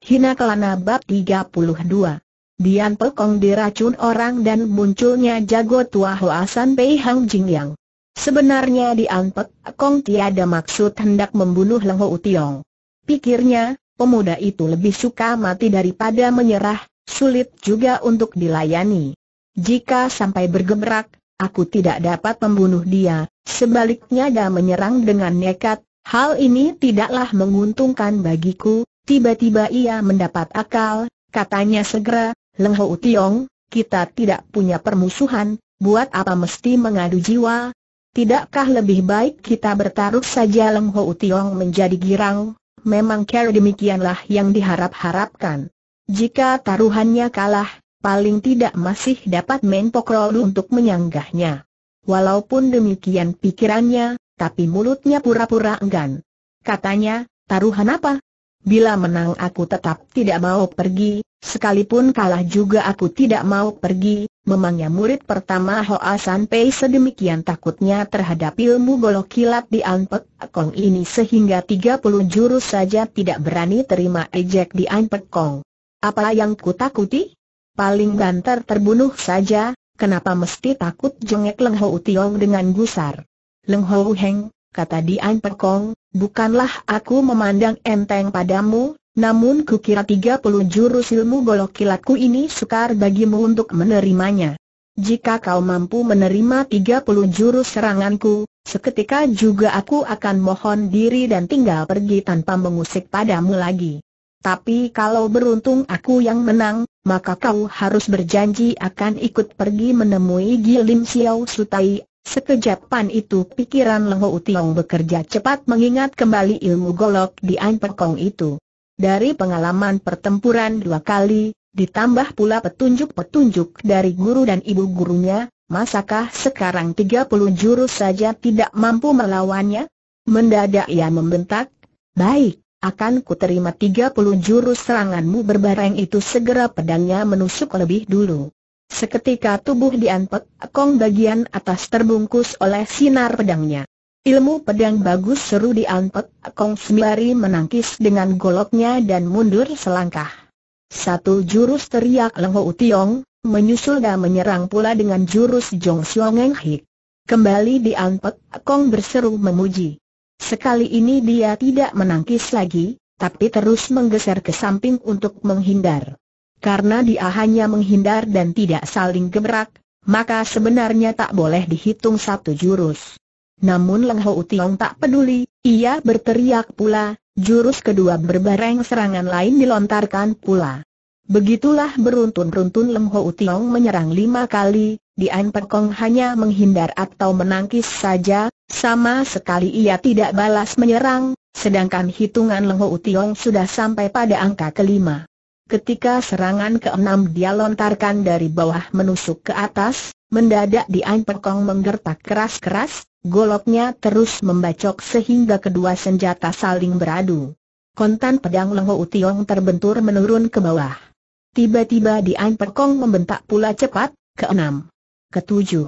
Hina Kelana Bab 32 Dian Pekong diracun orang dan munculnya jago tua Hoasan Pei Hang Jing Yang. Sebenarnya Dian Pekong tiada maksud hendak membunuh Leng Ho Tiong. Pikirnya, pemuda itu lebih suka mati daripada menyerah, sulit juga untuk dilayani. Jika sampai bergebrak, aku tidak dapat membunuh dia, sebaliknya dia menyerang dengan nekat, hal ini tidaklah menguntungkan bagiku, Tiba-tiba ia mendapat akal, katanya segera, Leng Ho Tiong, kita tidak punya permusuhan, buat apa mesti mengadu jiwa? Tidakkah lebih baik kita bertaruh saja Leng Ho Tiong menjadi girang? Memang cara demikianlah yang diharap-harapkan. Jika taruhannya kalah, paling tidak masih dapat pokrol untuk menyanggahnya. Walaupun demikian pikirannya, tapi mulutnya pura-pura enggan. Katanya, taruhan apa? Bila menang aku tetap tidak mau pergi, sekalipun kalah juga aku tidak mau pergi, memangnya murid pertama Hoa San Pei sedemikian takutnya terhadap ilmu golok kilat di Anpek Kong ini sehingga 30 jurus saja tidak berani terima ejek di Anpek Kong. Apa yang ku takuti? Paling gantar terbunuh saja, kenapa mesti takut jengek Leng Ho Tiong dengan gusar? Leng Ho Heng, kata Dian Pekong, bukanlah aku memandang enteng padamu, namun kukira 30 jurus ilmu golok kilatku ini sukar bagimu untuk menerimanya. Jika kau mampu menerima tiga puluh jurus seranganku, seketika juga aku akan mohon diri dan tinggal pergi tanpa mengusik padamu lagi. Tapi kalau beruntung aku yang menang, maka kau harus berjanji akan ikut pergi menemui Gilim Xiao Sutai Sekejap pan itu pikiran Leho Utiong bekerja cepat mengingat kembali ilmu golok di Ampekong itu. Dari pengalaman pertempuran dua kali, ditambah pula petunjuk-petunjuk dari guru dan ibu gurunya, masakah sekarang 30 jurus saja tidak mampu melawannya? Mendadak ia membentak, baik, akan ku terima 30 jurus seranganmu berbareng itu segera pedangnya menusuk lebih dulu. Seketika tubuh diantek, kong bagian atas terbungkus oleh sinar pedangnya. Ilmu pedang bagus seru diantek, kong sembari menangkis dengan goloknya dan mundur selangkah. Satu jurus teriak Lengho Utiong, menyusul dan menyerang pula dengan jurus Jong Siongeng Hik. Kembali diantek, kong berseru memuji. Sekali ini dia tidak menangkis lagi, tapi terus menggeser ke samping untuk menghindar karena dia hanya menghindar dan tidak saling gebrak, maka sebenarnya tak boleh dihitung satu jurus. Namun Leng Ho Tiong tak peduli, ia berteriak pula, jurus kedua berbareng serangan lain dilontarkan pula. Begitulah beruntun-beruntun Leng Ho Tiong menyerang lima kali, Dian Kong hanya menghindar atau menangkis saja, sama sekali ia tidak balas menyerang, sedangkan hitungan Leng Ho Tiong sudah sampai pada angka kelima. Ketika serangan keenam dia lontarkan dari bawah menusuk ke atas, mendadak diain Perkong menggertak keras-keras, goloknya terus membacok sehingga kedua senjata saling beradu. Kontan pedang Lengho Utiong terbentur menurun ke bawah. Tiba-tiba diain Perkong membentak pula cepat, keenam, ketujuh,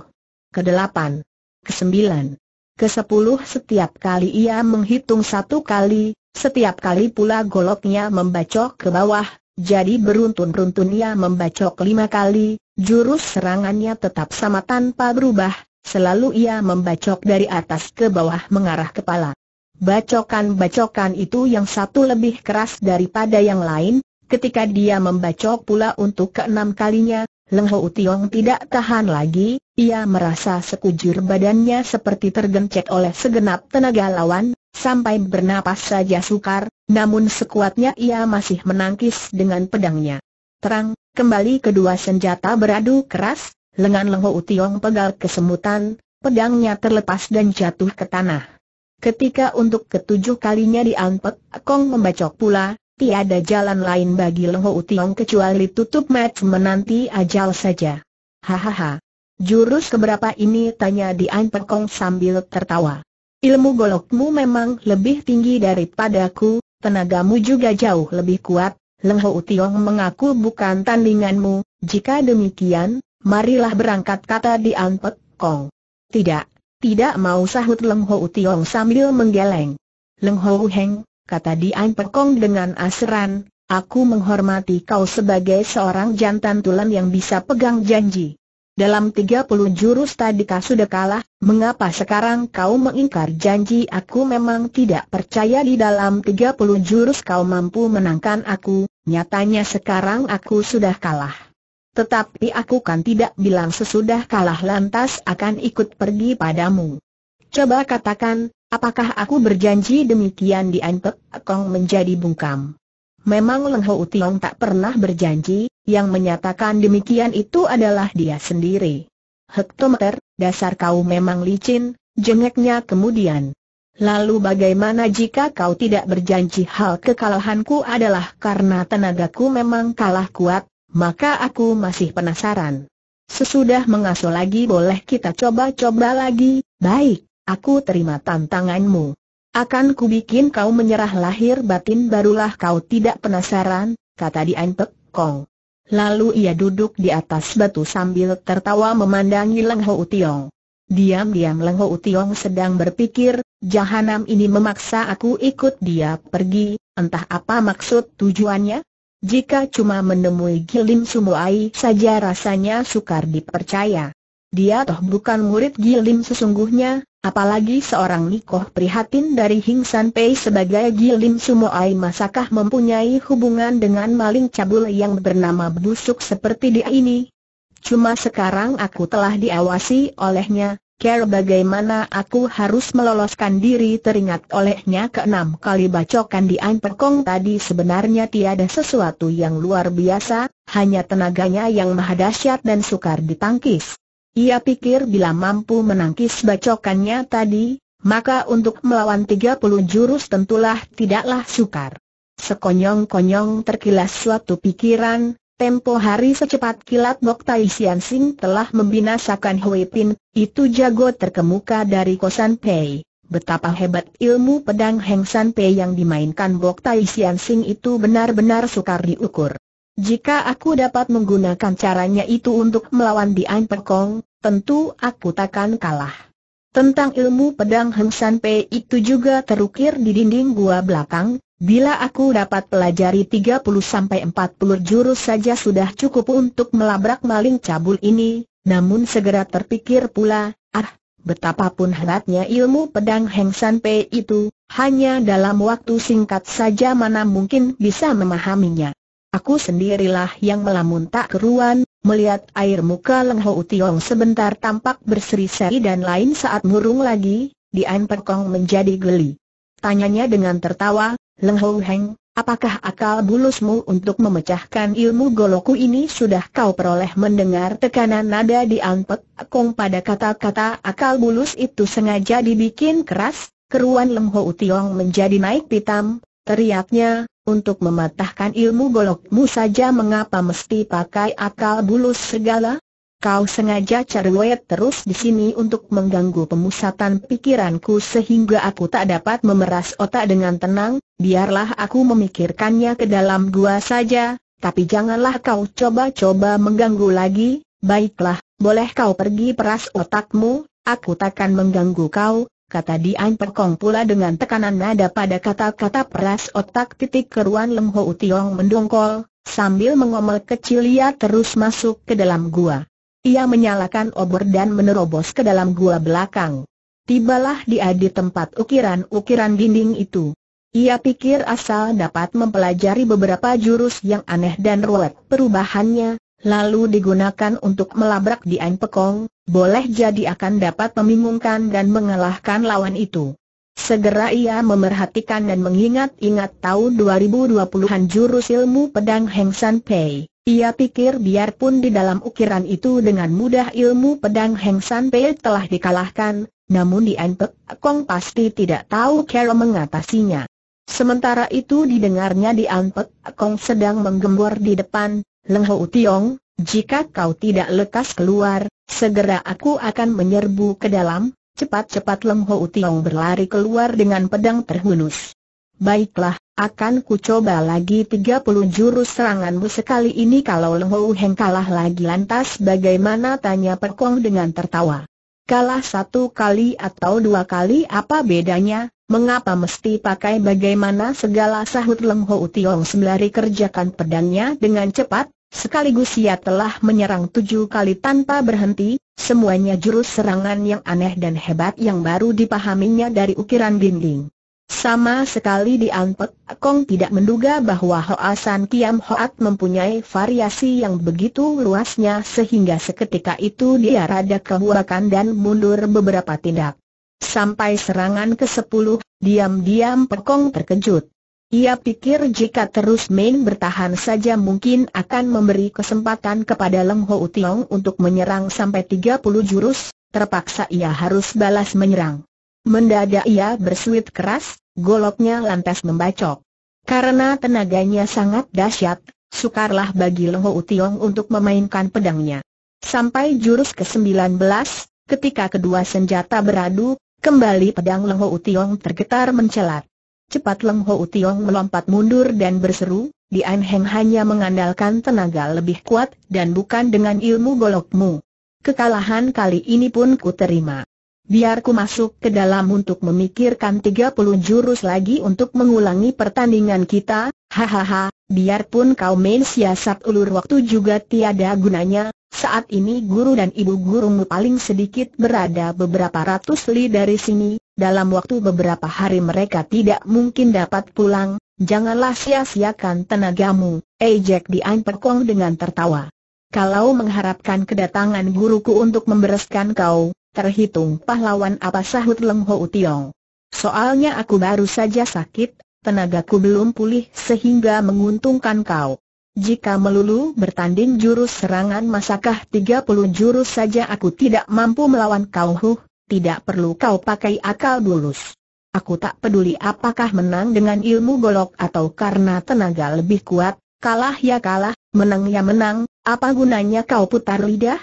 kedelapan, kesembilan, kesepuluh setiap kali ia menghitung satu kali, setiap kali pula goloknya membacok ke bawah, jadi beruntun-beruntun ia membacok lima kali, jurus serangannya tetap sama tanpa berubah, selalu ia membacok dari atas ke bawah mengarah kepala. Bacokan-bacokan itu yang satu lebih keras daripada yang lain, ketika dia membacok pula untuk keenam kalinya, Leng Ho Tiong tidak tahan lagi, ia merasa sekujur badannya seperti tergencet oleh segenap tenaga lawan, sampai bernapas saja sukar, namun sekuatnya ia masih menangkis dengan pedangnya. Terang, kembali kedua senjata beradu keras, lengan Lengho Utiong pegal kesemutan, pedangnya terlepas dan jatuh ke tanah. Ketika untuk ketujuh kalinya diampek, Kong membacok pula, tiada jalan lain bagi Lengho Utiong kecuali tutup match menanti ajal saja. Hahaha. Jurus keberapa ini tanya di Kong sambil tertawa. Ilmu golokmu memang lebih tinggi daripadaku, tenagamu juga jauh lebih kuat, Leng Ho Tiong mengaku bukan tandinganmu, jika demikian, marilah berangkat kata di Pek Kong. Tidak, tidak mau sahut Leng Ho Tiong sambil menggeleng. Leng Ho Heng, kata Dian Kong dengan asran, aku menghormati kau sebagai seorang jantan tulen yang bisa pegang janji. Dalam tiga puluh jurus tadi kau sudah kalah, mengapa sekarang kau mengingkar janji aku memang tidak percaya di dalam tiga puluh jurus kau mampu menangkan aku, nyatanya sekarang aku sudah kalah. Tetapi aku kan tidak bilang sesudah kalah lantas akan ikut pergi padamu. Coba katakan, apakah aku berjanji demikian di Anpek Kong menjadi bungkam? Memang Leng Ho Tiong tak pernah berjanji, yang menyatakan demikian itu adalah dia sendiri. Hektometer, dasar kau memang licin, jengeknya kemudian. Lalu bagaimana jika kau tidak berjanji hal kekalahanku adalah karena tenagaku memang kalah kuat, maka aku masih penasaran. Sesudah mengasuh lagi boleh kita coba-coba lagi, baik, aku terima tantanganmu. Akan kubikin kau menyerah lahir batin barulah kau tidak penasaran, kata Dian Pek Kong. Lalu ia duduk di atas batu sambil tertawa memandangi Leng Ho Utiong. Diam-diam Leng Ho Utiong sedang berpikir, jahanam ini memaksa aku ikut dia pergi, entah apa maksud tujuannya? Jika cuma menemui Gilim Sumuai saja rasanya sukar dipercaya. Dia toh bukan murid Gilim sesungguhnya, Apalagi seorang Nikoh prihatin dari Hing San Pei sebagai Gilim Sumoai masakah mempunyai hubungan dengan maling cabul yang bernama busuk seperti dia ini? Cuma sekarang aku telah diawasi olehnya, care bagaimana aku harus meloloskan diri teringat olehnya keenam kali bacokan di Perkong tadi sebenarnya tiada sesuatu yang luar biasa, hanya tenaganya yang mahadasyat dan sukar ditangkis. Ia pikir bila mampu menangkis bacokannya tadi, maka untuk melawan 30 jurus tentulah tidaklah sukar. Sekonyong-konyong terkilas suatu pikiran, tempo hari secepat kilat Bok Tai Sian Sing telah membinasakan Hui Pin, itu jago terkemuka dari Kosan Pei. Betapa hebat ilmu pedang Heng San Pei yang dimainkan Bok Tai Sian Sing itu benar-benar sukar diukur. Jika aku dapat menggunakan caranya itu untuk melawan Dian Perkong, tentu aku takkan kalah. Tentang ilmu pedang Heng San Pei itu juga terukir di dinding gua belakang, bila aku dapat pelajari 30-40 jurus saja sudah cukup untuk melabrak maling cabul ini, namun segera terpikir pula, ah, betapapun hebatnya ilmu pedang Heng San Pei itu, hanya dalam waktu singkat saja mana mungkin bisa memahaminya. Aku sendirilah yang melamun tak keruan, melihat air muka Leng Ho Tiong sebentar tampak berseri-seri dan lain saat murung lagi, Dian Kong menjadi geli. Tanyanya dengan tertawa, Leng Ho Heng, apakah akal bulusmu untuk memecahkan ilmu goloku ini sudah kau peroleh mendengar tekanan nada Dian Perkong pada kata-kata akal bulus itu sengaja dibikin keras, keruan Leng Ho Tiong menjadi naik pitam, teriaknya, untuk mematahkan ilmu golokmu saja mengapa mesti pakai akal bulus segala? Kau sengaja cerewet terus di sini untuk mengganggu pemusatan pikiranku sehingga aku tak dapat memeras otak dengan tenang, biarlah aku memikirkannya ke dalam gua saja, tapi janganlah kau coba-coba mengganggu lagi, baiklah, boleh kau pergi peras otakmu, aku takkan mengganggu kau, kata Dian Perkong pula dengan tekanan nada pada kata-kata peras otak titik keruan Lem Ho Tiong mendongkol, sambil mengomel kecil ia terus masuk ke dalam gua. Ia menyalakan obor dan menerobos ke dalam gua belakang. Tibalah dia di tempat ukiran-ukiran dinding itu. Ia pikir asal dapat mempelajari beberapa jurus yang aneh dan ruwet perubahannya, lalu digunakan untuk melabrak Dian Pekong, boleh jadi akan dapat membingungkan dan mengalahkan lawan itu. Segera ia memerhatikan dan mengingat-ingat tahun 2020-an jurus ilmu pedang Heng San Pei. Ia pikir biarpun di dalam ukiran itu dengan mudah ilmu pedang Heng San Pei telah dikalahkan, namun Dian Pek Kong pasti tidak tahu cara mengatasinya. Sementara itu didengarnya Dian Pek Kong sedang menggembor di depan, Leng Ho Tiong, jika kau tidak lekas keluar, segera aku akan menyerbu ke dalam, cepat-cepat Leng Ho Tiong berlari keluar dengan pedang terhunus. Baiklah, akan ku coba lagi puluh jurus seranganmu sekali ini kalau Leng Ho Heng kalah lagi lantas bagaimana tanya Perkong dengan tertawa. Kalah satu kali atau dua kali apa bedanya, mengapa mesti pakai bagaimana segala sahut Leng Ho Tiong sembari kerjakan pedangnya dengan cepat, sekaligus ia telah menyerang tujuh kali tanpa berhenti, semuanya jurus serangan yang aneh dan hebat yang baru dipahaminya dari ukiran dinding. Sama sekali di Kong tidak menduga bahwa Hoasan Kiam Hoat mempunyai variasi yang begitu luasnya sehingga seketika itu dia rada kehuakan dan mundur beberapa tindak. Sampai serangan ke-10, diam-diam Pekong terkejut. Ia pikir jika terus main bertahan saja mungkin akan memberi kesempatan kepada Leng Ho Utiong untuk menyerang sampai 30 jurus, terpaksa ia harus balas menyerang. Mendadak ia bersuit keras, goloknya lantas membacok. Karena tenaganya sangat dahsyat, sukarlah bagi Lengho Utiong untuk memainkan pedangnya. Sampai jurus ke belas, ketika kedua senjata beradu, kembali pedang Lengho Utiong tergetar mencelat. Cepat Lengho Utiong melompat mundur dan berseru, Dian Heng hanya mengandalkan tenaga lebih kuat dan bukan dengan ilmu golokmu. Kekalahan kali ini pun ku terima. Biar ku masuk ke dalam untuk memikirkan tiga puluh jurus lagi untuk mengulangi pertandingan kita, hahaha, biarpun kau main siasat ulur waktu juga tiada gunanya, saat ini guru dan ibu gurumu paling sedikit berada beberapa ratus li dari sini, dalam waktu beberapa hari mereka tidak mungkin dapat pulang, janganlah sia-siakan tenagamu, ejek Dian Perkong dengan tertawa. Kalau mengharapkan kedatangan guruku untuk membereskan kau, terhitung pahlawan apa sahut Leng Ho Tiong. Soalnya aku baru saja sakit, tenagaku belum pulih sehingga menguntungkan kau. Jika melulu bertanding jurus serangan masakah 30 jurus saja aku tidak mampu melawan kau huh, tidak perlu kau pakai akal bulus. Aku tak peduli apakah menang dengan ilmu golok atau karena tenaga lebih kuat, kalah ya kalah, menang ya menang, apa gunanya kau putar lidah?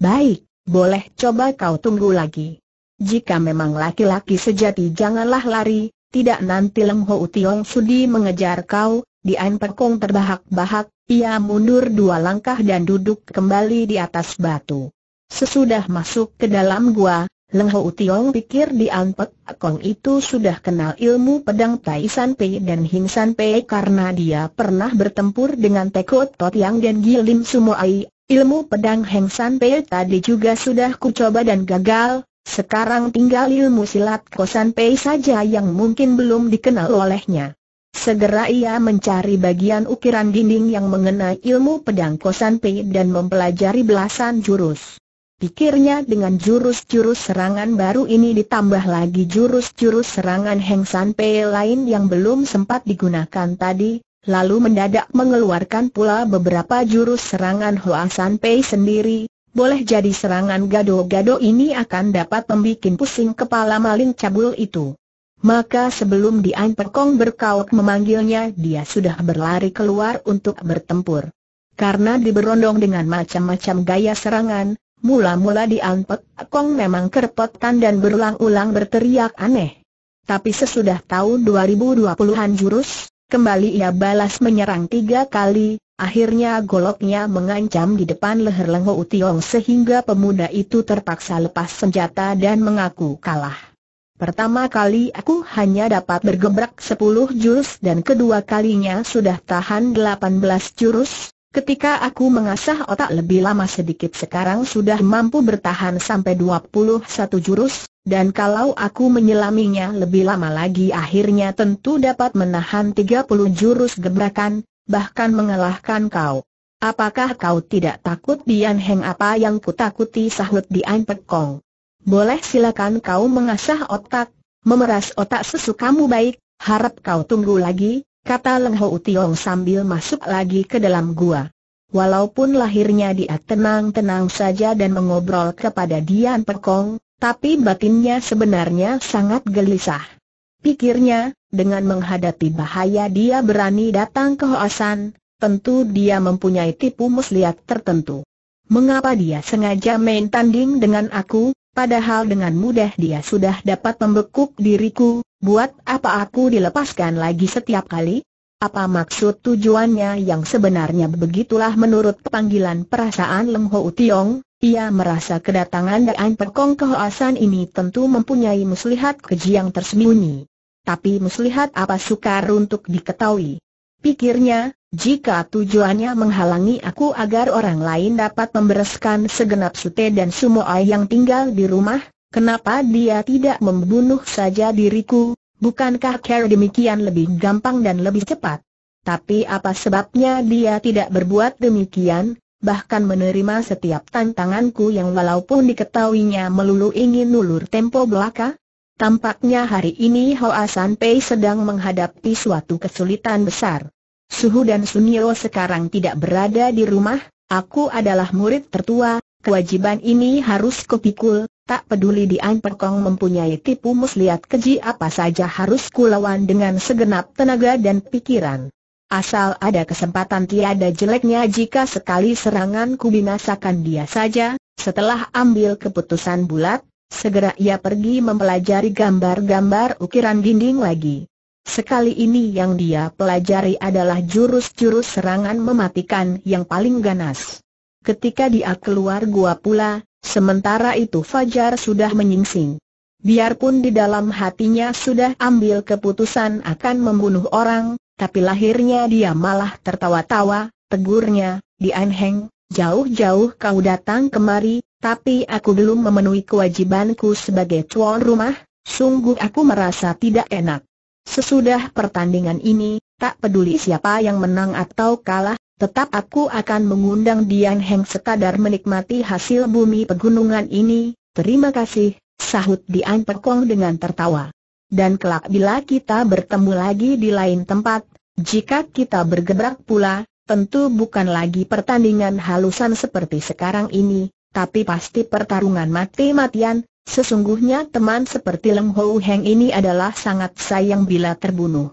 Baik, boleh coba kau tunggu lagi. Jika memang laki-laki sejati janganlah lari, tidak nanti Leng Ho Tiong Sudi mengejar kau, Dian Perkong terbahak-bahak, ia mundur dua langkah dan duduk kembali di atas batu. Sesudah masuk ke dalam gua, Leng Ho Tiong pikir Dian Perkong itu sudah kenal ilmu pedang Tai San Pei dan Hing San Pei karena dia pernah bertempur dengan Teko Tot Yang dan Gilim sumo ai. Ilmu pedang Heng San Pei tadi juga sudah kucoba dan gagal, sekarang tinggal ilmu silat Kosan Pei saja yang mungkin belum dikenal olehnya. Segera ia mencari bagian ukiran dinding yang mengenai ilmu pedang Kosan Pei dan mempelajari belasan jurus. Pikirnya dengan jurus-jurus serangan baru ini ditambah lagi jurus-jurus serangan Heng San Pei lain yang belum sempat digunakan tadi, lalu mendadak mengeluarkan pula beberapa jurus serangan Hoasan Pei sendiri, boleh jadi serangan gado-gado ini akan dapat membuat pusing kepala maling cabul itu. Maka sebelum Dian Perkong berkauk memanggilnya dia sudah berlari keluar untuk bertempur. Karena diberondong dengan macam-macam gaya serangan, mula-mula Dian Perkong memang kerepotan dan berulang-ulang berteriak aneh. Tapi sesudah tahun 2020-an jurus, Kembali ia balas menyerang tiga kali, akhirnya goloknya mengancam di depan leher Lengho Utiong sehingga pemuda itu terpaksa lepas senjata dan mengaku kalah. Pertama kali aku hanya dapat bergebrak sepuluh jurus dan kedua kalinya sudah tahan delapan belas jurus, Ketika aku mengasah otak lebih lama sedikit sekarang sudah mampu bertahan sampai 21 jurus, dan kalau aku menyelaminya lebih lama lagi akhirnya tentu dapat menahan 30 jurus gebrakan, bahkan mengalahkan kau. Apakah kau tidak takut Dian Heng apa yang kutakuti sahut Dian Pekong? Boleh silakan kau mengasah otak, memeras otak sesukamu baik, harap kau tunggu lagi, kata Leng Ho utiong sambil masuk lagi ke dalam gua. Walaupun lahirnya dia tenang-tenang saja dan mengobrol kepada Dian Pekong, tapi batinnya sebenarnya sangat gelisah. Pikirnya, dengan menghadapi bahaya dia berani datang ke Hoasan, tentu dia mempunyai tipu muslihat tertentu. Mengapa dia sengaja main tanding dengan aku, padahal dengan mudah dia sudah dapat membekuk diriku, Buat apa aku dilepaskan lagi setiap kali? Apa maksud tujuannya yang sebenarnya begitulah menurut panggilan perasaan Leng Ho Tiong, ia merasa kedatangan Daan Pekong Kehoasan ini tentu mempunyai muslihat keji yang tersembunyi. Tapi muslihat apa sukar untuk diketahui. Pikirnya, jika tujuannya menghalangi aku agar orang lain dapat membereskan segenap sute dan sumoai yang tinggal di rumah, Kenapa dia tidak membunuh saja diriku? Bukankah care demikian lebih gampang dan lebih cepat? Tapi apa sebabnya dia tidak berbuat demikian, bahkan menerima setiap tantanganku yang walaupun diketahuinya melulu ingin nulur tempo belaka? Tampaknya hari ini Hoa San Pei sedang menghadapi suatu kesulitan besar. Suhu dan Sunio sekarang tidak berada di rumah, aku adalah murid tertua, kewajiban ini harus kupikul, Tak peduli di mempunyai tipu muslihat keji apa saja harus kulawan dengan segenap tenaga dan pikiran. Asal ada kesempatan tiada jeleknya jika sekali serangan binasakan dia saja, setelah ambil keputusan bulat, segera ia pergi mempelajari gambar-gambar ukiran dinding lagi. Sekali ini yang dia pelajari adalah jurus-jurus serangan mematikan yang paling ganas. Ketika dia keluar gua pula, Sementara itu Fajar sudah menyingsing. Biarpun di dalam hatinya sudah ambil keputusan akan membunuh orang, tapi lahirnya dia malah tertawa-tawa, tegurnya, Dianheng, jauh-jauh kau datang kemari, tapi aku belum memenuhi kewajibanku sebagai tuan rumah, sungguh aku merasa tidak enak. Sesudah pertandingan ini, tak peduli siapa yang menang atau kalah, Tetap aku akan mengundang Dian Heng sekadar menikmati hasil bumi pegunungan ini, terima kasih, sahut Dian Pekong dengan tertawa. Dan kelak bila kita bertemu lagi di lain tempat, jika kita bergebrak pula, tentu bukan lagi pertandingan halusan seperti sekarang ini, tapi pasti pertarungan mati-matian, sesungguhnya teman seperti Leng Hou Heng ini adalah sangat sayang bila terbunuh.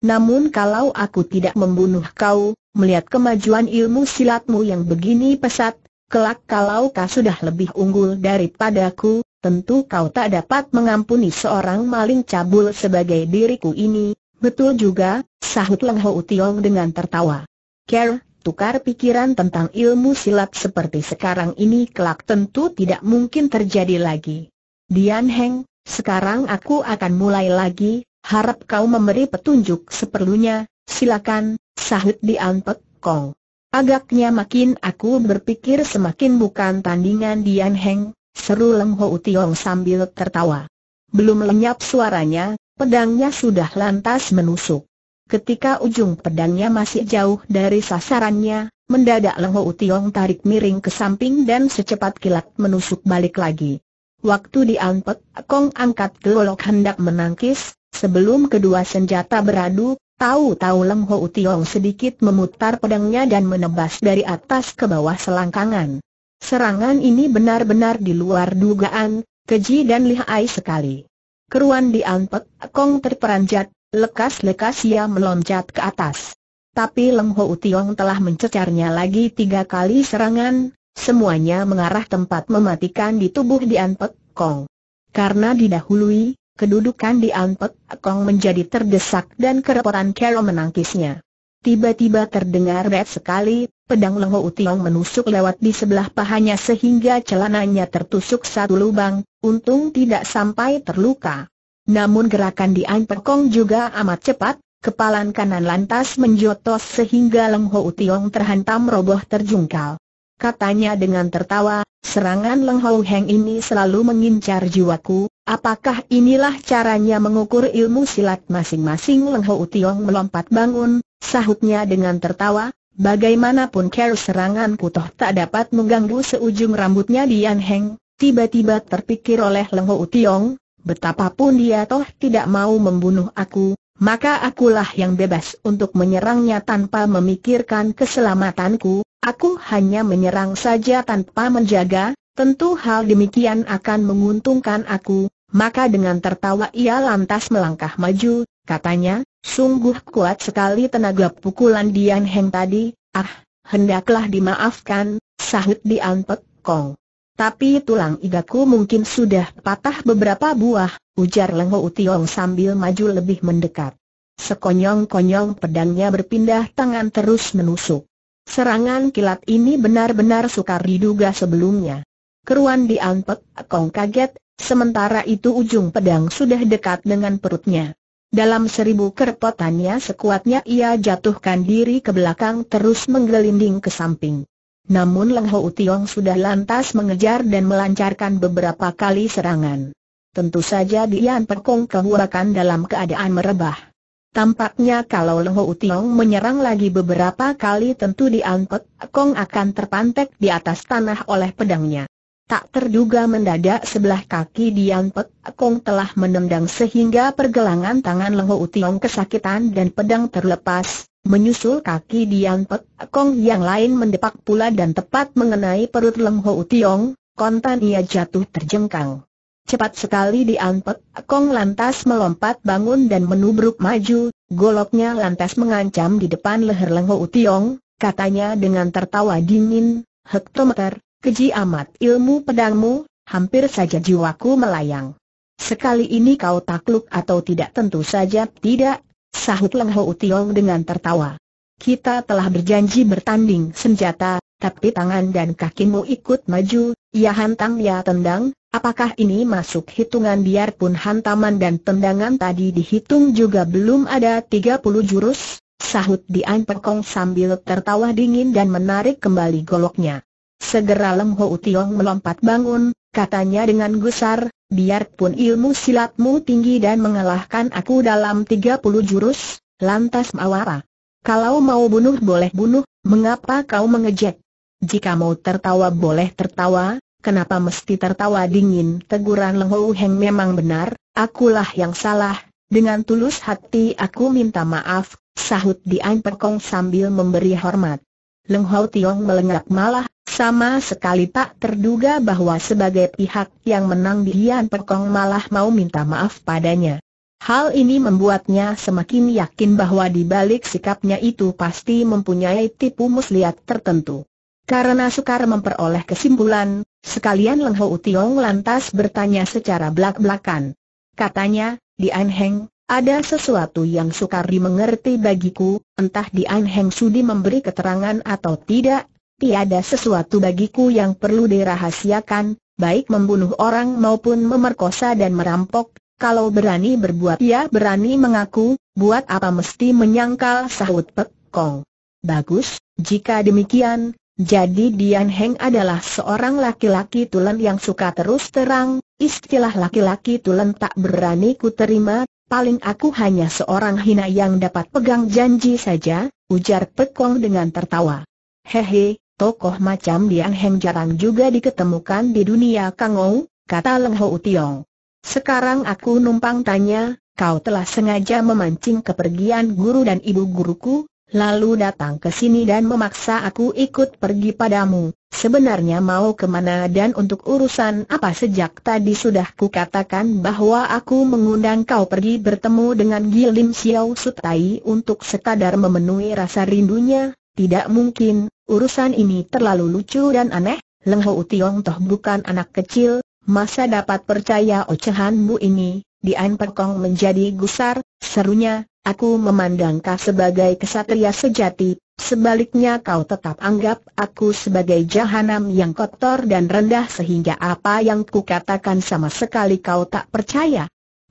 Namun kalau aku tidak membunuh kau, melihat kemajuan ilmu silatmu yang begini pesat, kelak kalau kau sudah lebih unggul daripadaku, tentu kau tak dapat mengampuni seorang maling cabul sebagai diriku ini. Betul juga, sahut Leng Ho Tiong dengan tertawa. Care, tukar pikiran tentang ilmu silat seperti sekarang ini kelak tentu tidak mungkin terjadi lagi. Dian Heng, sekarang aku akan mulai lagi, Harap kau memberi petunjuk seperlunya, silakan, sahut diantek Kong. Agaknya makin aku berpikir semakin bukan tandingan Dian Heng, seru Leng Ho Utiong sambil tertawa. Belum lenyap suaranya, pedangnya sudah lantas menusuk. Ketika ujung pedangnya masih jauh dari sasarannya, mendadak Leng Ho Utiong tarik miring ke samping dan secepat kilat menusuk balik lagi. Waktu diampet, Kong angkat gelolok hendak menangkis, Sebelum kedua senjata beradu, tahu-tahu Leng Ho Utiong sedikit memutar pedangnya dan menebas dari atas ke bawah selangkangan. Serangan ini benar-benar di luar dugaan, keji dan lihai sekali. Keruan Di Anpek Kong terperanjat, lekas-lekas ia meloncat ke atas. Tapi Leng Ho Utiong telah mencecarnya lagi tiga kali serangan, semuanya mengarah tempat mematikan di tubuh Di Anpek Kong. Karena didahului, Kedudukan di Anpek Kong menjadi terdesak dan kerepotan Carol menangkisnya. Tiba-tiba terdengar red sekali, pedang Lengho Utiong menusuk lewat di sebelah pahanya sehingga celananya tertusuk satu lubang, untung tidak sampai terluka. Namun gerakan di Kong juga amat cepat, kepalan kanan lantas menjotos sehingga Lengho Utiong terhantam roboh terjungkal. Katanya dengan tertawa, serangan Leng Lengho Heng ini selalu mengincar jiwaku, Apakah inilah caranya mengukur ilmu silat masing-masing Leng Ho Tiong melompat bangun, sahutnya dengan tertawa, bagaimanapun care serangan putoh tak dapat mengganggu seujung rambutnya Dian Heng, tiba-tiba terpikir oleh Leng Ho Tiong, betapapun dia toh tidak mau membunuh aku, maka akulah yang bebas untuk menyerangnya tanpa memikirkan keselamatanku, aku hanya menyerang saja tanpa menjaga, Tentu hal demikian akan menguntungkan aku, maka dengan tertawa ia lantas melangkah maju, katanya, sungguh kuat sekali tenaga pukulan Dian Heng tadi, ah, hendaklah dimaafkan, sahut Dian Pek Kong. Tapi tulang igaku mungkin sudah patah beberapa buah, ujar Leng Ho Tiong sambil maju lebih mendekat. Sekonyong-konyong pedangnya berpindah tangan terus menusuk. Serangan kilat ini benar-benar sukar diduga sebelumnya. Keruan di Anpek Kong kaget, Sementara itu ujung pedang sudah dekat dengan perutnya. Dalam seribu kerpotannya sekuatnya ia jatuhkan diri ke belakang terus menggelinding ke samping. Namun Leng Ho Tiong sudah lantas mengejar dan melancarkan beberapa kali serangan. Tentu saja Dian Perkong kehuakan dalam keadaan merebah. Tampaknya kalau Leng Ho Tiong menyerang lagi beberapa kali tentu Dian Kong akan terpantek di atas tanah oleh pedangnya. Tak terduga mendadak sebelah kaki Dian Pek Kong telah menendang sehingga pergelangan tangan Leng Ho Tiong kesakitan dan pedang terlepas, menyusul kaki Dian Pek Kong yang lain mendepak pula dan tepat mengenai perut Leng Ho Tiong, kontan ia jatuh terjengkang. Cepat sekali Dian Pek Kong lantas melompat bangun dan menubruk maju, goloknya lantas mengancam di depan leher Leng Ho Tiong, katanya dengan tertawa dingin, hektometer, Keji amat ilmu pedangmu, hampir saja jiwaku melayang. Sekali ini kau takluk atau tidak tentu saja tidak, sahut Leng Ho Utiong dengan tertawa. Kita telah berjanji bertanding senjata, tapi tangan dan kakimu ikut maju, ya hantam ya tendang, apakah ini masuk hitungan biarpun hantaman dan tendangan tadi dihitung juga belum ada 30 jurus? Sahut Dian Pekong sambil tertawa dingin dan menarik kembali goloknya. Segera leng Ho Tiong melompat bangun, katanya dengan gusar, biarpun ilmu silatmu tinggi dan mengalahkan aku dalam 30 jurus, lantas mawara. Kalau mau bunuh boleh bunuh, mengapa kau mengejek? Jika mau tertawa boleh tertawa, kenapa mesti tertawa dingin? Teguran Leng Ho Heng memang benar, akulah yang salah. Dengan tulus hati aku minta maaf, sahut Ain Pekong sambil memberi hormat. Leng Ho Tiong melengak malah sama sekali tak terduga bahwa sebagai pihak yang menang Dian Perkong malah mau minta maaf padanya. Hal ini membuatnya semakin yakin bahwa di balik sikapnya itu pasti mempunyai tipu muslihat tertentu. Karena sukar memperoleh kesimpulan, sekalian Leng Ho Utiong lantas bertanya secara belak-belakan. Katanya, di Anheng, ada sesuatu yang sukar dimengerti bagiku, entah di Anheng sudi memberi keterangan atau tidak, tiada sesuatu bagiku yang perlu dirahasiakan, baik membunuh orang maupun memerkosa dan merampok, kalau berani berbuat ia berani mengaku, buat apa mesti menyangkal sahut Pek Kong. Bagus, jika demikian, jadi Dian Heng adalah seorang laki-laki tulen yang suka terus terang, istilah laki-laki tulen tak berani ku terima, paling aku hanya seorang hina yang dapat pegang janji saja, ujar Pek Kong dengan tertawa. Hehe, Tokoh macam Dian Heng jarang juga diketemukan di dunia Kang Kangou, kata Leng Ho Tiong. Sekarang aku numpang tanya, kau telah sengaja memancing kepergian guru dan ibu guruku, lalu datang ke sini dan memaksa aku ikut pergi padamu. Sebenarnya mau kemana dan untuk urusan apa sejak tadi sudah ku katakan bahwa aku mengundang kau pergi bertemu dengan Gilim Xiao Sutai untuk sekadar memenuhi rasa rindunya, tidak mungkin, urusan ini terlalu lucu dan aneh, Leng Ho Tiong toh bukan anak kecil, masa dapat percaya ocehanmu ini, Dian Kong menjadi gusar, serunya, aku memandang kau sebagai kesatria sejati, sebaliknya kau tetap anggap aku sebagai jahanam yang kotor dan rendah sehingga apa yang katakan sama sekali kau tak percaya.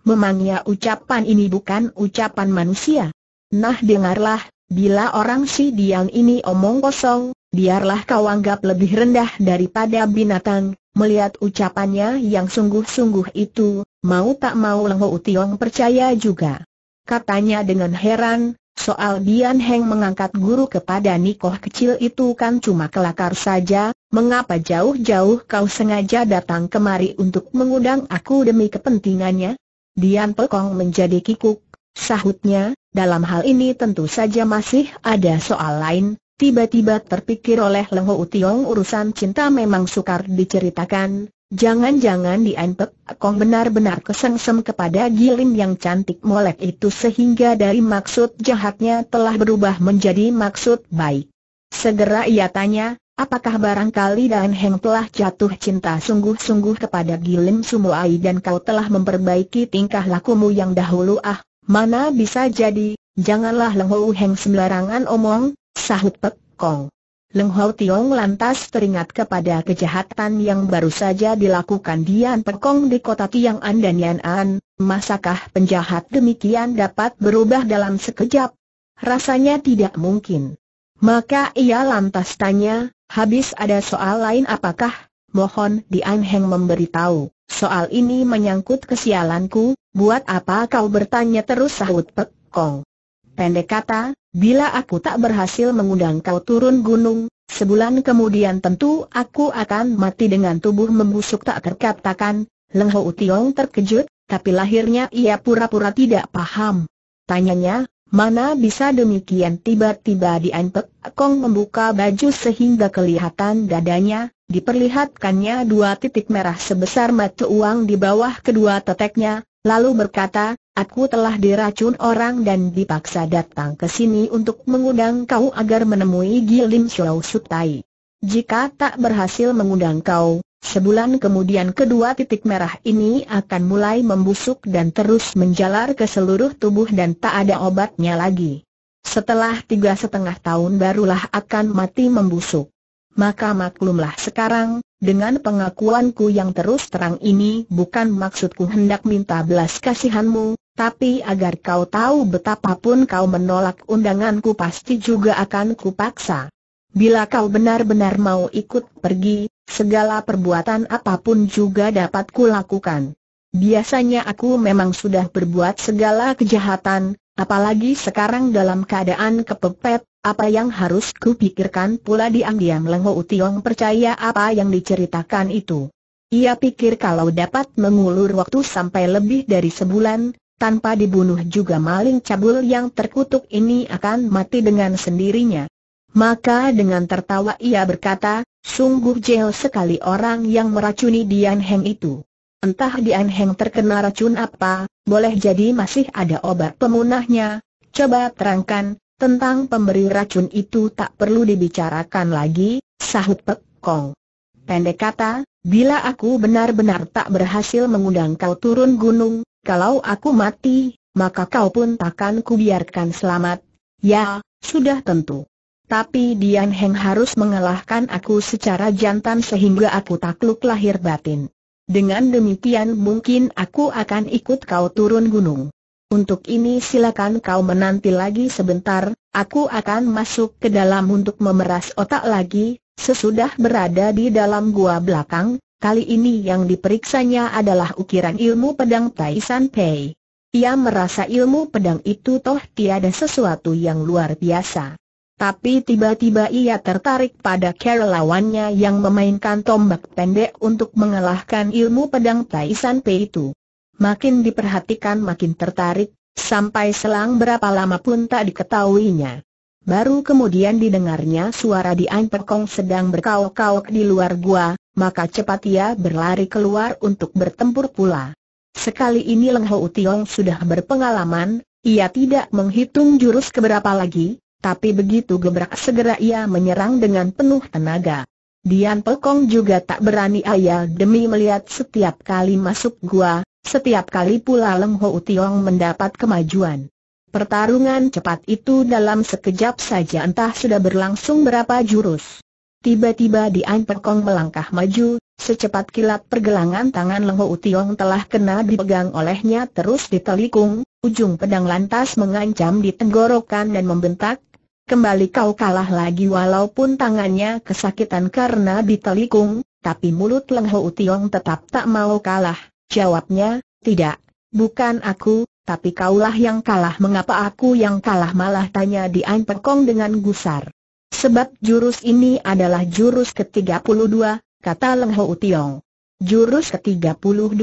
Memangnya ucapan ini bukan ucapan manusia? Nah dengarlah, Bila orang si Dian ini omong kosong, biarlah kau anggap lebih rendah daripada binatang. Melihat ucapannya yang sungguh-sungguh itu, mau tak mau Leng Ho Tiong percaya juga. Katanya dengan heran, soal Dian Heng mengangkat guru kepada Nikoh kecil itu kan cuma kelakar saja, mengapa jauh-jauh kau sengaja datang kemari untuk mengundang aku demi kepentingannya? Dian Pekong menjadi kikuk, sahutnya, dalam hal ini tentu saja masih ada soal lain, tiba-tiba terpikir oleh Leng Ho Utiong urusan cinta memang sukar diceritakan, jangan-jangan di Anpek Kong benar-benar kesengsem kepada Gilim yang cantik molek itu sehingga dari maksud jahatnya telah berubah menjadi maksud baik. Segera ia tanya, Apakah barangkali Dan Heng telah jatuh cinta sungguh-sungguh kepada Gilim Sumuai dan kau telah memperbaiki tingkah lakumu yang dahulu ah, Mana bisa jadi, janganlah Leng Hou Heng sembarangan omong, sahut Pek Kong. Leng Hou Tiong lantas teringat kepada kejahatan yang baru saja dilakukan Dian pek kong di kota Tiang An dan Yan An, masakah penjahat demikian dapat berubah dalam sekejap? Rasanya tidak mungkin. Maka ia lantas tanya, habis ada soal lain apakah, mohon Dian Heng memberitahu. Soal ini menyangkut kesialanku, buat apa kau bertanya terus sahut Pek Kong. Pendek kata, bila aku tak berhasil mengundang kau turun gunung, sebulan kemudian tentu aku akan mati dengan tubuh membusuk tak terkatakan. Leng Ho Tiong terkejut, tapi lahirnya ia pura-pura tidak paham. Tanyanya, Mana bisa demikian tiba-tiba diantek, Kong membuka baju sehingga kelihatan dadanya, diperlihatkannya dua titik merah sebesar mata uang di bawah kedua teteknya, lalu berkata, aku telah diracun orang dan dipaksa datang ke sini untuk mengundang kau agar menemui Gilim Shou Sutai. Jika tak berhasil mengundang kau, Sebulan kemudian kedua titik merah ini akan mulai membusuk dan terus menjalar ke seluruh tubuh dan tak ada obatnya lagi. Setelah tiga setengah tahun barulah akan mati membusuk. Maka maklumlah sekarang, dengan pengakuanku yang terus terang ini bukan maksudku hendak minta belas kasihanmu, tapi agar kau tahu betapapun kau menolak undanganku pasti juga akan kupaksa. Bila kau benar-benar mau ikut pergi, Segala perbuatan apapun juga dapat kulakukan. Biasanya aku memang sudah berbuat segala kejahatan, apalagi sekarang dalam keadaan kepepet, apa yang harus kupikirkan pula diam-diam Lengho Utiong percaya apa yang diceritakan itu. Ia pikir kalau dapat mengulur waktu sampai lebih dari sebulan, tanpa dibunuh juga maling cabul yang terkutuk ini akan mati dengan sendirinya. Maka dengan tertawa ia berkata, sungguh jauh sekali orang yang meracuni Dian Heng itu. Entah Dian Heng terkena racun apa, boleh jadi masih ada obat pemunahnya. Coba terangkan, tentang pemberi racun itu tak perlu dibicarakan lagi, sahut Pek Kong. Pendek kata, bila aku benar-benar tak berhasil mengundang kau turun gunung, kalau aku mati, maka kau pun takkan kubiarkan selamat. Ya, sudah tentu. Tapi Dian Heng harus mengalahkan aku secara jantan sehingga aku takluk lahir batin. Dengan demikian mungkin aku akan ikut kau turun gunung. Untuk ini silakan kau menanti lagi sebentar, aku akan masuk ke dalam untuk memeras otak lagi, sesudah berada di dalam gua belakang, kali ini yang diperiksanya adalah ukiran ilmu pedang Tai Pei. Ia merasa ilmu pedang itu toh tiada sesuatu yang luar biasa. Tapi tiba-tiba ia tertarik pada kerelawannya yang memainkan tombak pendek untuk mengalahkan ilmu pedang Taisan Pei itu. Makin diperhatikan makin tertarik, sampai selang berapa lama pun tak diketahuinya. Baru kemudian didengarnya suara di Perkong sedang berkauk-kauk di luar gua, maka cepat ia berlari keluar untuk bertempur pula. Sekali ini Leng Ho Tiong sudah berpengalaman, ia tidak menghitung jurus keberapa lagi, tapi begitu gebrak segera ia menyerang dengan penuh tenaga. Dian Pekong juga tak berani ayal demi melihat setiap kali masuk gua, setiap kali pula Leng Ho Tiong mendapat kemajuan. Pertarungan cepat itu dalam sekejap saja entah sudah berlangsung berapa jurus. Tiba-tiba Dian Pekong melangkah maju, secepat kilat pergelangan tangan Leng Ho Tiong telah kena dipegang olehnya terus ditelikung, ujung pedang lantas mengancam di tenggorokan dan membentak, Kembali kau kalah lagi walaupun tangannya kesakitan karena ditelikung, tapi mulut Leng Ho Tiong tetap tak mau kalah. Jawabnya, tidak, bukan aku, tapi kaulah yang kalah. Mengapa aku yang kalah malah tanya di An Pekong dengan gusar. Sebab jurus ini adalah jurus ke-32, kata Leng Ho Tiong. Jurus ke-32?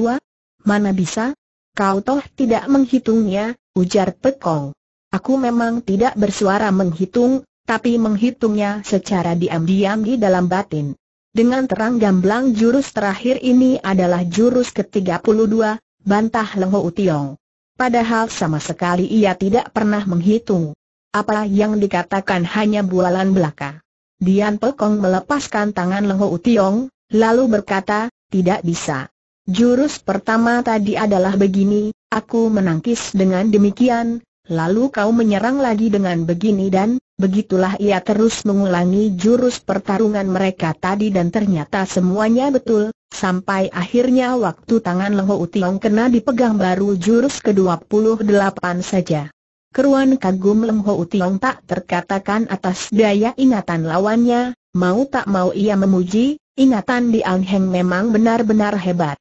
Mana bisa? Kau toh tidak menghitungnya, ujar Pekong. Aku memang tidak bersuara menghitung, tapi menghitungnya secara diam-diam di dalam batin. Dengan terang gamblang jurus terakhir ini adalah jurus ke-32, bantah Lengho Utiong. Padahal sama sekali ia tidak pernah menghitung. Apa yang dikatakan hanya bualan belaka. Dian Pekong melepaskan tangan Lengho Utiong, lalu berkata, tidak bisa. Jurus pertama tadi adalah begini, aku menangkis dengan demikian, Lalu kau menyerang lagi dengan begini dan, begitulah ia terus mengulangi jurus pertarungan mereka tadi dan ternyata semuanya betul, sampai akhirnya waktu tangan Leng Ho Tiong kena dipegang baru jurus ke-28 saja. Keruan kagum Leng Ho Tiong tak terkatakan atas daya ingatan lawannya, mau tak mau ia memuji, ingatan di Ang Heng memang benar-benar hebat.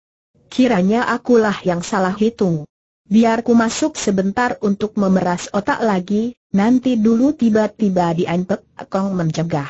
Kiranya akulah yang salah hitung. Biar ku masuk sebentar untuk memeras otak lagi, nanti dulu tiba-tiba dianpek, Kong mencegah.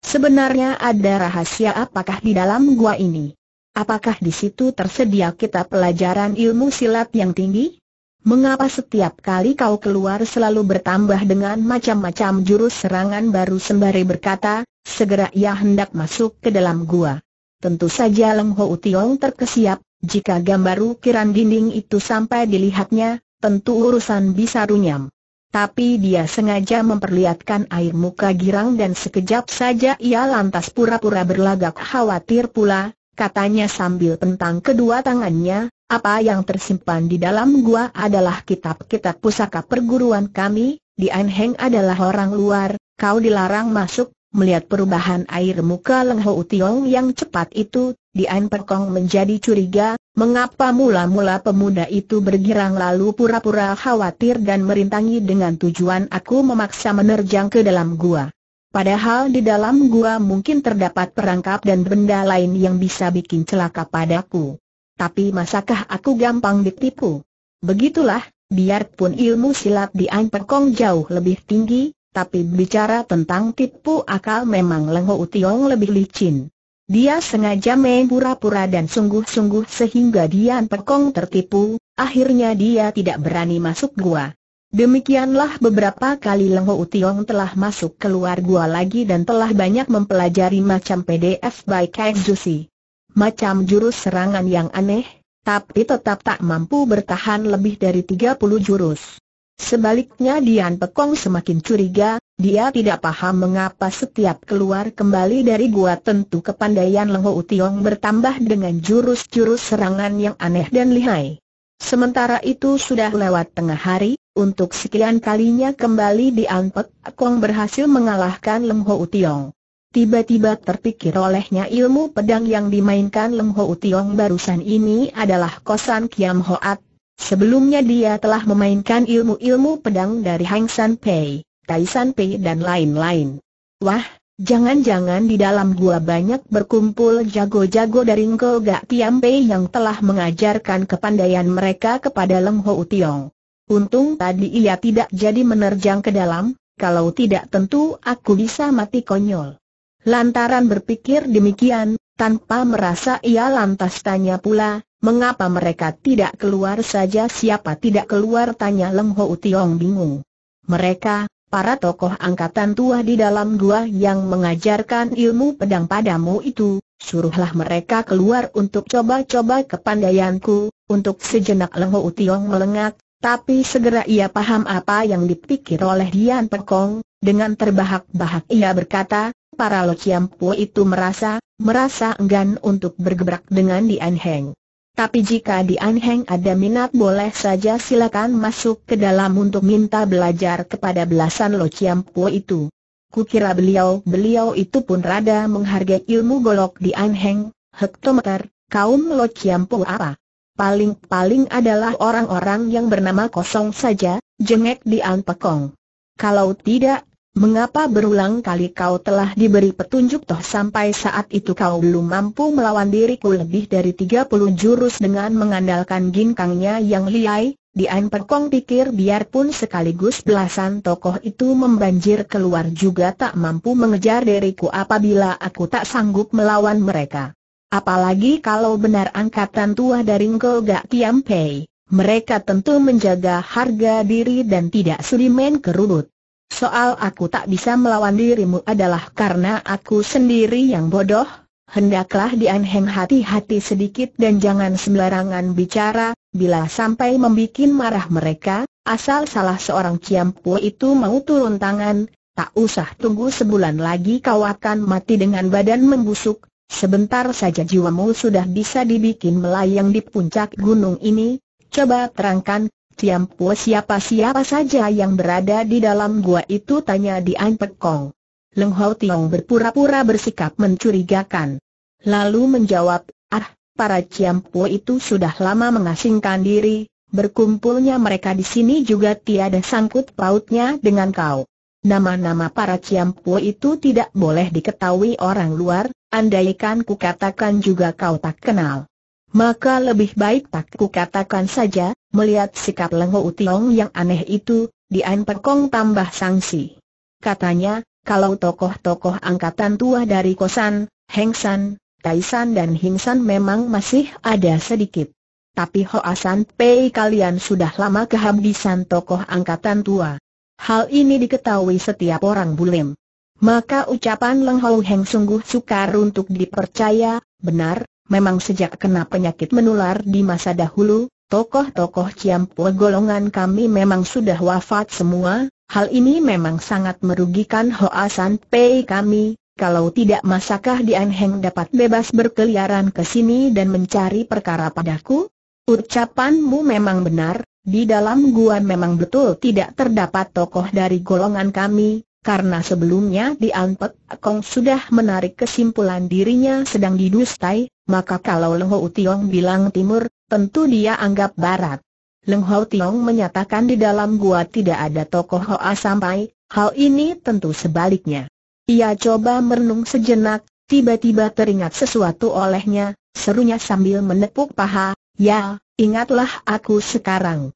Sebenarnya ada rahasia apakah di dalam gua ini? Apakah di situ tersedia kitab pelajaran ilmu silat yang tinggi? Mengapa setiap kali kau keluar selalu bertambah dengan macam-macam jurus serangan baru sembari berkata, segera ia hendak masuk ke dalam gua. Tentu saja Leng Ho Utiong terkesiap, jika gambar ukiran dinding itu sampai dilihatnya, tentu urusan bisa runyam. Tapi dia sengaja memperlihatkan air muka girang dan sekejap saja ia lantas pura-pura berlagak khawatir pula, katanya sambil pentang kedua tangannya, apa yang tersimpan di dalam gua adalah kitab-kitab pusaka perguruan kami, di Anheng adalah orang luar, kau dilarang masuk, melihat perubahan air muka Leng Ho Tiong yang cepat itu, Dian Perkong menjadi curiga, mengapa mula-mula pemuda itu bergirang lalu pura-pura khawatir dan merintangi dengan tujuan aku memaksa menerjang ke dalam gua. Padahal di dalam gua mungkin terdapat perangkap dan benda lain yang bisa bikin celaka padaku. Tapi masakah aku gampang ditipu? Begitulah, biarpun ilmu silat Dian Perkong jauh lebih tinggi, tapi bicara tentang tipu akal memang Lengho Utiong lebih licin. Dia sengaja main pura-pura dan sungguh-sungguh sehingga Dian Pekong tertipu, akhirnya dia tidak berani masuk gua. Demikianlah beberapa kali Leng Ho Tiong telah masuk keluar gua lagi dan telah banyak mempelajari macam PDF by Zusi. Macam jurus serangan yang aneh, tapi tetap tak mampu bertahan lebih dari 30 jurus. Sebaliknya Dian Pekong semakin curiga, dia tidak paham mengapa setiap keluar kembali dari gua tentu kepandaian Leng Ho Tiong bertambah dengan jurus-jurus serangan yang aneh dan lihai. Sementara itu sudah lewat tengah hari, untuk sekian kalinya kembali Dian Pekong berhasil mengalahkan Leng Ho Tiong. Tiba-tiba terpikir olehnya ilmu pedang yang dimainkan Leng Ho Tiong barusan ini adalah kosan Kiam Hoat Sebelumnya dia telah memainkan ilmu-ilmu pedang dari Hang San Pei, Tai San Pei dan lain-lain. Wah, jangan-jangan di dalam gua banyak berkumpul jago-jago dari Ngo Gak Tiam Pei yang telah mengajarkan kepandaian mereka kepada Leng Ho Tiong. Untung tadi ia tidak jadi menerjang ke dalam, kalau tidak tentu aku bisa mati konyol. Lantaran berpikir demikian, tanpa merasa ia lantas tanya pula, Mengapa mereka tidak keluar saja siapa tidak keluar tanya Leng Ho Tiong bingung. Mereka, para tokoh angkatan tua di dalam gua yang mengajarkan ilmu pedang padamu itu, suruhlah mereka keluar untuk coba-coba kepandaianku, untuk sejenak Leng Ho Tiong melengak, tapi segera ia paham apa yang dipikir oleh Dian Pekong, dengan terbahak-bahak ia berkata, para Lo Chiam itu merasa, merasa enggan untuk bergebrak dengan Dian Heng. Tapi jika di Anheng ada minat boleh saja silakan masuk ke dalam untuk minta belajar kepada belasan Lo Po itu. Kukira beliau-beliau itu pun rada menghargai ilmu golok di Anheng, hektometer, kaum Lo Po apa. Paling-paling adalah orang-orang yang bernama kosong saja, jengek di Anpekong. Kalau tidak, Mengapa berulang kali kau telah diberi petunjuk toh sampai saat itu kau belum mampu melawan diriku lebih dari 30 jurus dengan mengandalkan ginkangnya yang liai? Dian Perkong pikir biarpun sekaligus belasan tokoh itu membanjir keluar juga tak mampu mengejar diriku apabila aku tak sanggup melawan mereka. Apalagi kalau benar angkatan tua dari Ngo Gak Tiam Pei, mereka tentu menjaga harga diri dan tidak sudi main kerubut. Soal aku tak bisa melawan dirimu adalah karena aku sendiri yang bodoh. Hendaklah dianheng hati-hati sedikit dan jangan sembarangan bicara, bila sampai membuat marah mereka, asal salah seorang ciampu itu mau turun tangan, tak usah tunggu sebulan lagi kau akan mati dengan badan membusuk, sebentar saja jiwamu sudah bisa dibikin melayang di puncak gunung ini, coba terangkan, Tiampo siapa-siapa saja yang berada di dalam gua itu tanya An Pek Kong. Leng Hau Tiong berpura-pura bersikap mencurigakan. Lalu menjawab, ah, para Ciampo itu sudah lama mengasingkan diri, berkumpulnya mereka di sini juga tiada sangkut pautnya dengan kau. Nama-nama para Ciampo itu tidak boleh diketahui orang luar, andaikan katakan juga kau tak kenal. Maka lebih baik tak katakan saja, melihat sikap Lengho Utiong yang aneh itu, Dian Perkong tambah sanksi. Katanya, kalau tokoh-tokoh angkatan tua dari Kosan, Hengsan, Taisan dan Hingsan memang masih ada sedikit. Tapi Hoasan Pei kalian sudah lama kehabisan tokoh angkatan tua. Hal ini diketahui setiap orang bulim. Maka ucapan Leng Hou Heng sungguh sukar untuk dipercaya, benar, Memang sejak kena penyakit menular di masa dahulu, tokoh-tokoh Ciampua golongan kami memang sudah wafat semua, hal ini memang sangat merugikan hoasan San Pei kami, kalau tidak masakah Dian Heng dapat bebas berkeliaran ke sini dan mencari perkara padaku? Ucapanmu memang benar, di dalam gua memang betul tidak terdapat tokoh dari golongan kami, karena sebelumnya di Anpek Kong sudah menarik kesimpulan dirinya sedang didustai, maka kalau Leng Ho Tiong bilang timur, tentu dia anggap barat. Leng Ho Tiong menyatakan di dalam gua tidak ada tokoh Hoa sampai, hal ini tentu sebaliknya. Ia coba merenung sejenak, tiba-tiba teringat sesuatu olehnya, serunya sambil menepuk paha, ya, ingatlah aku sekarang.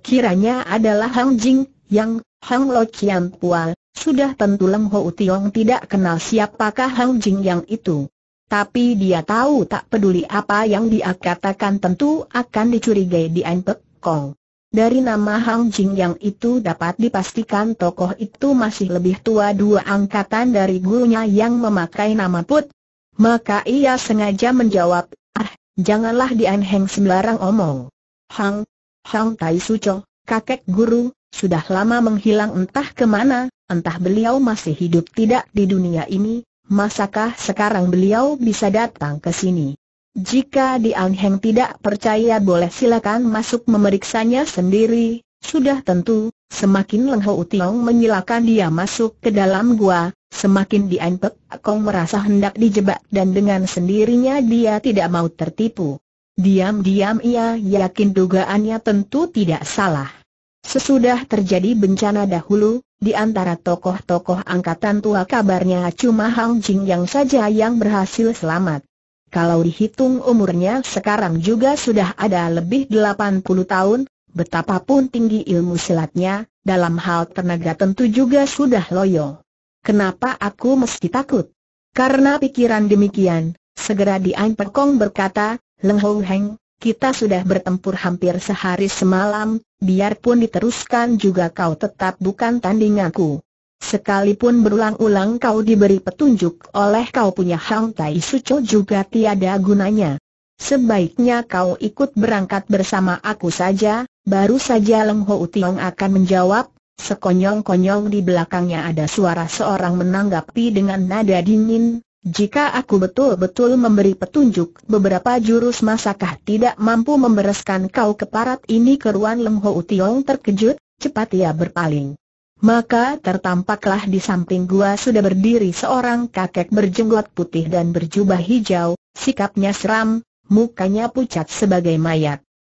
Kiranya adalah Hang Jing, yang Hang Lo Chiam Pua. Sudah tentu Lem Ho Tiong tidak kenal siapakah Hang Jing yang itu. Tapi dia tahu tak peduli apa yang dia katakan tentu akan dicurigai di Antek Kong. Dari nama Hang Jing yang itu dapat dipastikan tokoh itu masih lebih tua dua angkatan dari gurunya yang memakai nama Put. Maka ia sengaja menjawab, ah, janganlah di Anheng sembarang omong. Hang, Hang Tai Suco, kakek guru, sudah lama menghilang entah kemana, entah beliau masih hidup tidak di dunia ini, masakah sekarang beliau bisa datang ke sini? Jika di Heng tidak percaya boleh silakan masuk memeriksanya sendiri, sudah tentu, semakin Leng Ho menyilakan dia masuk ke dalam gua, semakin di Kong merasa hendak dijebak dan dengan sendirinya dia tidak mau tertipu. Diam-diam ia yakin dugaannya tentu tidak salah. Sesudah terjadi bencana dahulu, di antara tokoh-tokoh angkatan tua kabarnya cuma Hang Jing yang saja yang berhasil selamat. Kalau dihitung umurnya sekarang juga sudah ada lebih 80 tahun, betapapun tinggi ilmu silatnya, dalam hal tenaga tentu juga sudah loyo. Kenapa aku mesti takut? Karena pikiran demikian, segera diang Pekong berkata, Leng Ho Heng, kita sudah bertempur hampir sehari semalam, biarpun diteruskan juga kau tetap bukan tandinganku. Sekalipun berulang-ulang kau diberi petunjuk oleh kau punya Hang Tai Suco juga tiada gunanya. Sebaiknya kau ikut berangkat bersama aku saja, baru saja Leng Ho Tiong akan menjawab, sekonyong-konyong di belakangnya ada suara seorang menanggapi dengan nada dingin, jika aku betul-betul memberi petunjuk, beberapa jurus masakah tidak mampu membereskan kau keparat ini keruan Leng Ho Utiong terkejut, cepat ia berpaling. Maka tertampaklah di samping gua sudah berdiri seorang kakek berjenggot putih dan berjubah hijau, sikapnya seram, mukanya pucat sebagai mayat.